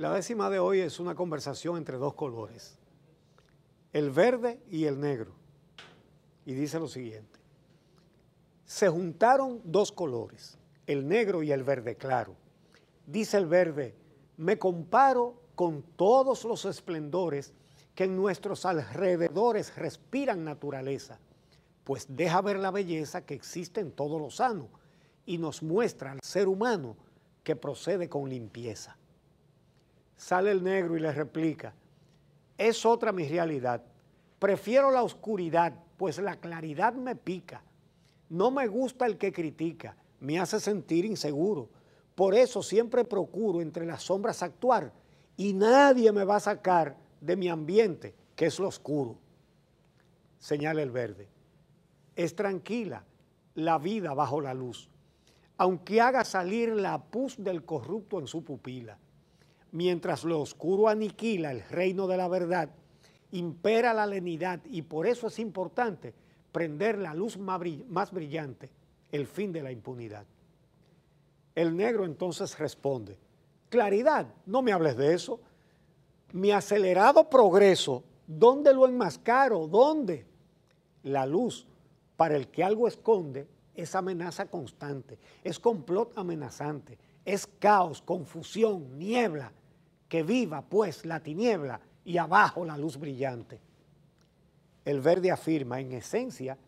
La décima de hoy es una conversación entre dos colores, el verde y el negro. Y dice lo siguiente, se juntaron dos colores, el negro y el verde claro. Dice el verde, me comparo con todos los esplendores que en nuestros alrededores respiran naturaleza, pues deja ver la belleza que existe en todo lo sano y nos muestra al ser humano que procede con limpieza. Sale el negro y le replica, es otra mi realidad. Prefiero la oscuridad, pues la claridad me pica. No me gusta el que critica, me hace sentir inseguro. Por eso siempre procuro entre las sombras actuar y nadie me va a sacar de mi ambiente, que es lo oscuro. Señala el verde. Es tranquila la vida bajo la luz, aunque haga salir la pus del corrupto en su pupila Mientras lo oscuro aniquila el reino de la verdad, impera la lenidad y por eso es importante prender la luz más brillante, el fin de la impunidad. El negro entonces responde, claridad, no me hables de eso. Mi acelerado progreso, ¿dónde lo enmascaro? ¿Dónde? La luz, para el que algo esconde, es amenaza constante, es complot amenazante, es caos, confusión, niebla, que viva pues la tiniebla y abajo la luz brillante. El verde afirma, en esencia,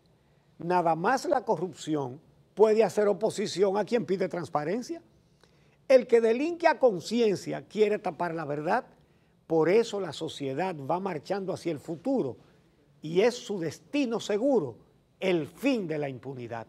nada más la corrupción puede hacer oposición a quien pide transparencia. El que delinque a conciencia quiere tapar la verdad, por eso la sociedad va marchando hacia el futuro y es su destino seguro el fin de la impunidad.